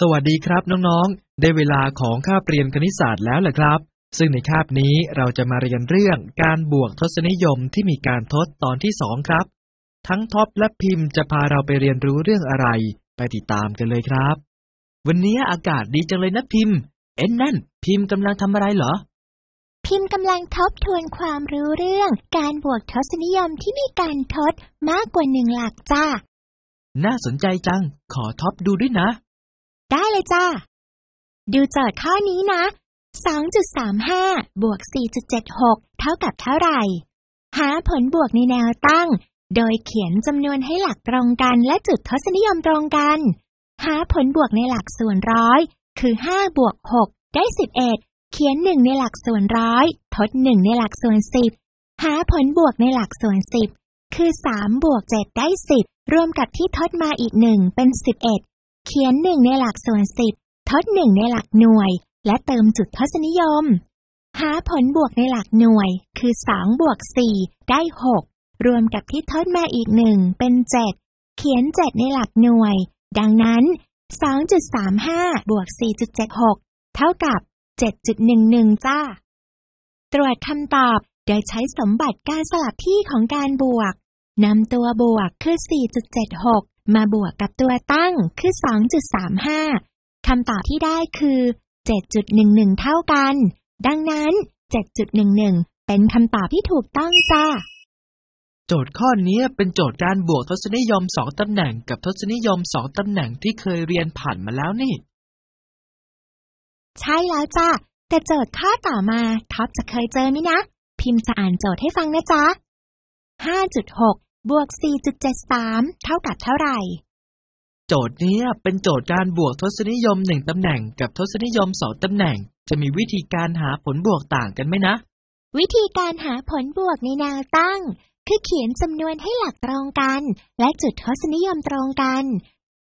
สวัสดีครับน้องๆ ได้เวลาของคาบเรียนคณิตศาสตร์แล้วเหรอครับ ซึ่งในคาบนี้เราจะมาเรียนเรื่องการบวกทศนิยมที่มีการทดตอนที่สองครับ ทั้งท็อปและพิมพ์จะพาเราไปเรียนรู้เรื่องอะไร ไปติดตามกันเลยครับ วันนี้อากาศดีจังเลยนะพิมพ์ เอ็นนั่น พิมพ์กำลังทำอะไรเหรอพิมพ์กำลังทบทวนความรู้เรื่อง การบวกทศนิยมที่มีการทดมากกว่าหนึ่งหลักจ้าน่าสนใจจัง ขอท็อปดูด้วยนะได้เลยจ้า ดูโจทย์ข้อนี้นะ2.35บวก4.76 เท่ากับเท่าไหร่ หาผลบวกในแนวตั้ง โดยเขียนจำนวนให้หลักตรงกันและจุดทศนิยมตรงกัน หาผลบวกในหลักส่วนร้อย คือ5บวก6ได้11เขียน 1 ในหลักส่วนร้อย ทด 1 ในหลักส่วน 10 หาผลบวกในหลักส่วน 10 คือ3บวก7ได้ 10รวมกับที่ทดมาอีก1เป็น11เขียนหนึ่งในหลักส่วนสิบทดหนึ่งในหลักหน่วย และเติมจุดทศนิยม หาผลบวกในหลักหน่วยคือสองบวกสี่ได้หกรวมกับที่ทดมาอีกหนึ่งเป็นเจ็ดเขียนเจ็ดในหลักหน่วย ดังนั้น 2.35บวก4.76เท่ากับ7.11 จ้า ตรวจคำตอบโดยใช้สมบัติการสลับที่ของการบวกนำตัวบวกคือ 4.76มาบวกกับตัวตั้งคือ 2.35 คำตอบที่ได้คือ 7.11 เท่ากัน ดังนั้น7.11เป็นคำตอบที่ถูกต้องจ้าโจทย์ข้อนี้เป็นโจทย์การบวกทศนิยมสองตำแหน่งกับทศนิยมสองตำแหน่งที่เคยเรียนผ่านมาแล้วนี่ ใช่แล้วจ้าแต่โจทย์ข้อต่อมาท็อปจะเคยเจอไหมนะ พิมพ์จะอ่านโจทย์ให้ฟังนะจ๊ะ5.6บวก4.73 เท่ากับเท่าไหร่ โจทย์นี้เป็นโจทย์การบวกทศนิยมหนึ่งตำแหน่งกับทศนิยมสองตำแหน่ง จะมีวิธีการหาผลบวกต่างกันไหมนะ วิธีการหาผลบวกในแนวตั้ง คือเขียนจำนวนให้หลักตรงกัน และจุดทศนิยมตรงกัน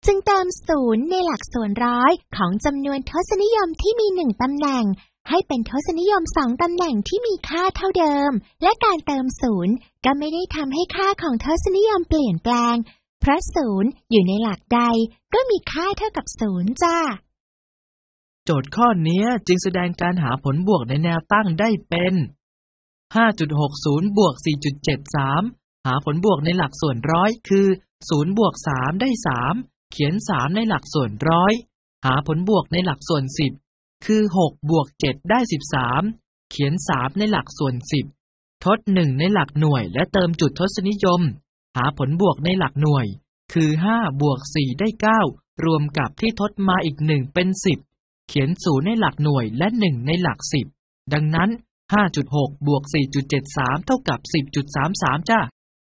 จึงเติมศูนย์ในหลักส่วนร้อย ของจำนวนทศนิยมที่มีหนึ่งตำแหน่งให้เป็นทศนิยมสองตำแหน่งที่มีค่าเท่าเดิม และการเติมศูนย์ ก็ไม่ได้ทำให้ค่าของทศนิยมเปลี่ยนแปลง เพราะศูนย์อยู่ในหลักใดก็มีค่าเท่ากับศูนย์จ้า โจทย์ข้อนี้จึงแสดงการหาผลบวกในแนวตั้งได้เป็น 5.60บวก4.73 หาผลบวกในหลักส่วนร้อยคือ0บวก3ได้ 3 เขียน 3ในหลักส่วนร้อย หาผลบวกในหลักส่วน10คือหกบวกเจ็ดได้สิบสามเขียนสามในหลักส่วนสิบทดหนึ่งในหลักหน่วย และเติมจุดทศนิยม หาผลบวกในหลักหน่วย คือห้าบวกสี่ได้เก้ารวมกับที่ทดมาอีกหนึ่งเป็นสิบเขียนศูนย์ในหลักหน่วยและหนึ่งในหลักสิบ ดังนั้นห้าจุดหกบวกสี่จุดเจ็ดสามเท่ากับสิบจุดสามสามจ้า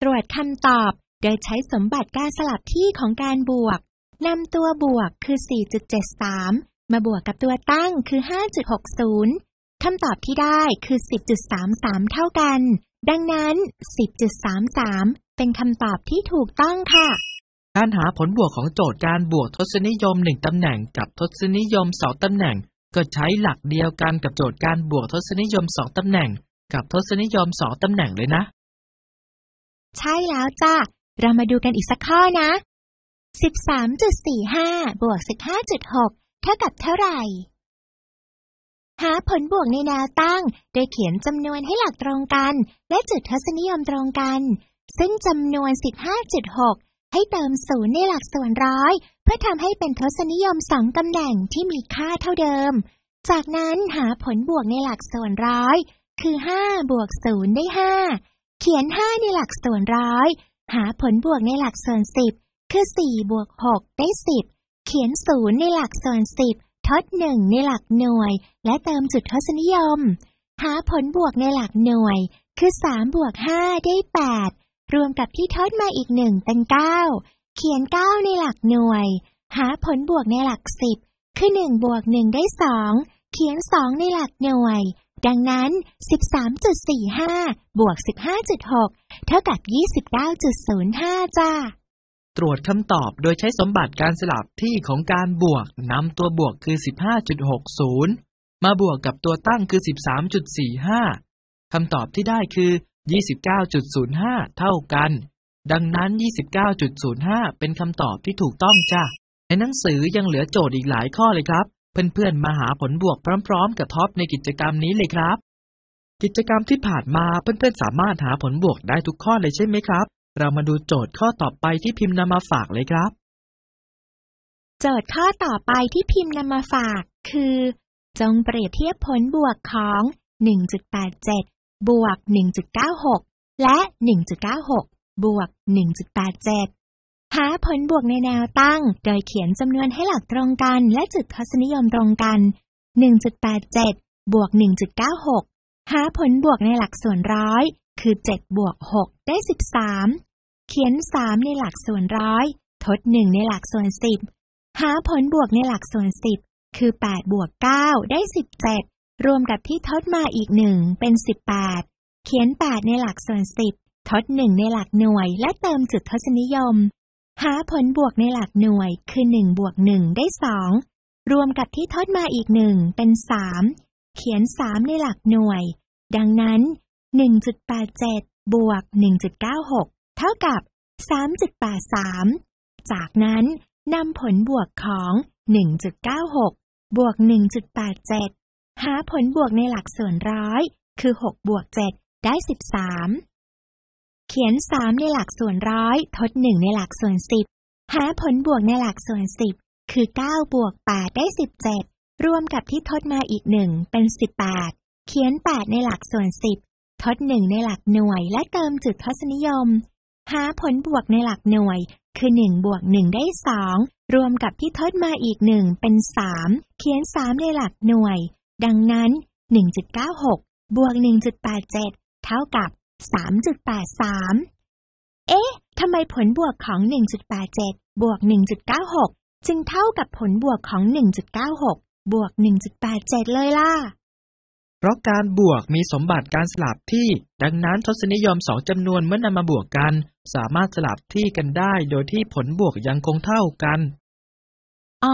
ตรวจคำตอบโดยใช้สมบัติการสลับที่ของการบวกนำตัวบวกคือ4.73มาบวกกับตัวตั้งคือ 5.60 คำตอบที่ได้คือ 10.33 เท่ากัน ดังนั้น10.33เป็นคำตอบที่ถูกต้องค่ะ การหาผลบวกของโจทย์การบวกทศนิยม1ตำแหน่งกับทศนิยม2ตำแหน่ง ก็ใช้หลักเดียวกันกับโจทย์การบวกทศนิยม2ตำแหน่งกับทศนิยม2ตำแหน่งเลยนะ ใช่แล้วจ้ะ เรามาดูกันอีกสักข้อนะ13.45บวก15.6เท่ากับเท่าไหร่ หาผลบวกในแนวตั้ง โดยเขียนจำนวนให้หลักตรงกัน และจุดทศนิยมตรงกัน ซึ่งจำนวน 15.6 ให้เติมศูนย์ในหลักส่วนร้อย เพื่อทำให้เป็นทศนิยมสองตำแหน่งที่มีค่าเท่าเดิม จากนั้นหาผลบวกในหลักส่วนร้อย คือ5บวกศูนย์ได้ 5 เขียน 5 ในหลักส่วนร้อย หาผลบวกในหลักส่วน10คือ4บวก6ได้ 10เขียนศูนย์ในหลักส่วนสิบทดหนึ่งในหลักหน่วย และเติมจุดทศนิยม หาผลบวกในหลักหน่วยคือสามบวกห้าได้แปดรวมกับที่ทดมาอีกหนึ่งเป็นเก้าเขียนเก้าในหลักหน่วยหาผลบวกในหลักสิบคือหนึ่งบวกหนึ่งได้สองเขียนสองในหลักหน่วย ดังนั้น 13.45 บวก 15.6เท่ากับ29.05จ้าตรวจคำตอบโดยใช้สมบัติการสลับที่ของการบวก นำตัวบวกคือ 15.60 มาบวกกับตัวตั้งคือ 13.45คำตอบที่ได้คือ 29.05 เท่ากัน ดังนั้น 29.05 เป็นคำตอบที่ถูกต้องจ้ะในหนังสือยังเหลือโจทย์อีกหลายข้อเลยครับ เพื่อนๆมาหาผลบวกพร้อม ๆ กับท็อปในกิจกรรมนี้เลยครับ กิจกรรมที่ผ่านมาเพื่อน ๆ สามารถหาผลบวกได้ทุกข้อเลยใช่ไหมครับเรามาดูโจทย์ข้อต่อไปที่พิมพ์นำมาฝากเลยครับ โจทย์ข้อต่อไปที่พิมพ์นำมาฝากคือ จงเปรียบเทียบผลบวกของ 1.87บวก1.96 และ 1.96บวก1.87 หาผลบวกในแนวตั้ง โดยเขียนจำนวนให้หลักตรงกัน และจุดทศนิยมตรงกัน 1.87บวก1.96 หาผลบวกในหลักส่วนร้อยคือ7บวก6ได้ 13เขียน3ในหลักส่วนร้อย ทด1ในหลักส่วน10หาผลบวกในหลักส่วน10คือ8บวก9ได้ 17 รวมกับที่ทดมาอีก1เป็น 18 เขียน8ในหลักส่วน10ทด1ในหลักหน่วย และเติมจุดทศนิยม หาผลบวกในหลักหน่วยคือ1บวก1ได้ 2 รวมกับที่ทดมาอีก 1 เป็น 3 เขียน 3ในหลักหน่วย ดังนั้น1.87บวก1.96เท่ากับ3.83จากนั้นนำผลบวกของ 1.96บวก1.87 หาผลบวกในหลักส่วนร้อย คือ6บวก7ได้ 13 เขียน3ในหลักส่วนร้อยทด1 ในหลักส่วน 10หาผลบวกในหลักส่วน 10 คือ 9 บวก8ได้ 17 รวมกับที่ทดมาอีก1เป็น 18 เขียน8ในหลักส่วน10ทดหนึ่งในหลักหน่วยและเติมจุดทศนิยม หาผลบวกในหลักหน่วยคือ1บวก1ได้ 2 รวมกับที่ทดมาอีก1เป็น 3 เขียน 3 ในหลักหน่วย ดังนั้น 1.96บวก1.87เท่ากับ3.83 เอ๊ะทำไมผลบวกของ 1.87บวก1.96 จึงเท่ากับผลบวกของ 1.96บวก1.87 เลยล่ะเพราะการบวกมีสมบัติการสลับที่ ดังนั้นทศนิยมสองจำนวนเมื่อนำมาบวกกัน สามารถสลับที่กันได้โดยที่ผลบวกยังคงเท่ากัน อ๋อ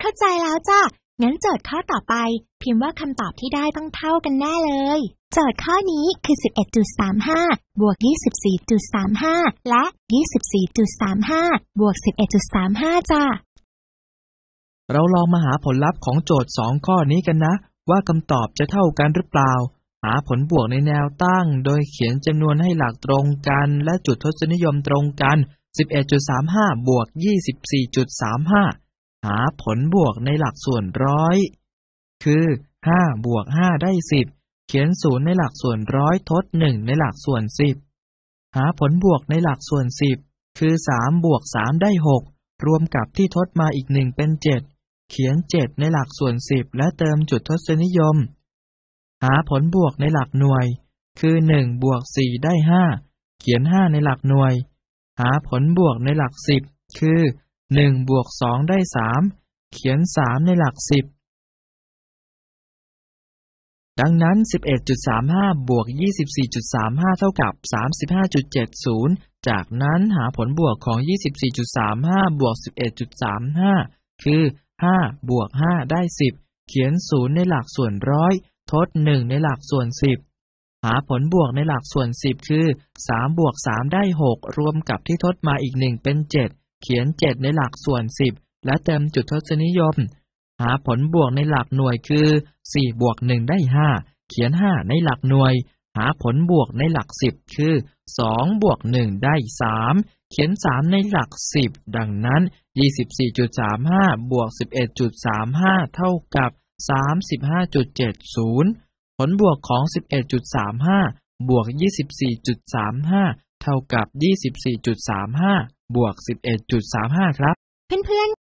เข้าใจแล้วจ้ะ งั้นโจทย์ข้อต่อไป พิมพ์ว่าคำตอบที่ได้ต้องเท่ากันแน่เลย โจทย์ข้อนี้คือ 11.35บวก24.35 และ 24.35บวก11.35 จ้ะ เราลองมาหาผลลัพธ์ของโจทย์สองข้อนี้กันนะว่าคำตอบจะเท่ากันหรือเปล่า หาผลบวกในแนวตั้ง โดยเขียนจำนวนให้หลักตรงกัน และจุดทศนิยมตรงกัน 11.35 บวก24.35 หาผลบวกในหลักส่วนร้อย คือ 5 บวก5ได้ 10 เขียน 0 ในหลักส่วนร้อย ทด 1 ในหลักส่วน 10 หาผลบวกในหลักส่วน 10 คือ 3 บวก 3 ได้ 6 รวมกับที่ทดมาอีก 1 เป็น 7เขียนเจ็ดในหลักส่วนสิบและเติมจุดทศนิยม หาผลบวกในหลักหน่วย คือหนึ่งบวกสี่ได้ห้าเขียนห้าในหลักหน่วย หาผลบวกในหลักสิบ คือหนึ่งบวกสองได้สามเขียนสามในหลักสิบ ดังนั้น 11.35บวก24.35เท่ากับ35.70 จากนั้นหาผลบวกของ 24.35บวก11.35 คือห้าบวกห้าได้สิบเขียนศูนย์ในหลักส่วนร้อย ทดหนึ่งในหลักส่วนสิบหาผลบวกในหลักส่วนสิบคือสามบวกสามได้หกรวมกับที่ทดมาอีกหนึ่งเป็นเจ็ดเขียนเจ็ดในหลักส่วนสิบและเติมจุดทศนิยม หาผลบวกในหลักหน่วยคือสี่บวกหนึ่งได้ห้าเขียนห้าในหลักหน่วย หาผลบวกในหลักสิบคือสองบวกหนึ่งได้สามเขียน 3 ในหลัก 10 ดังนั้น 24.35 บวก 11.35 เท่ากับ 35.70 ผลบวกของ 11.35 บวก 24.35 เท่ากับ 24.35 บวก 11.35 ครับ เพื่อนๆ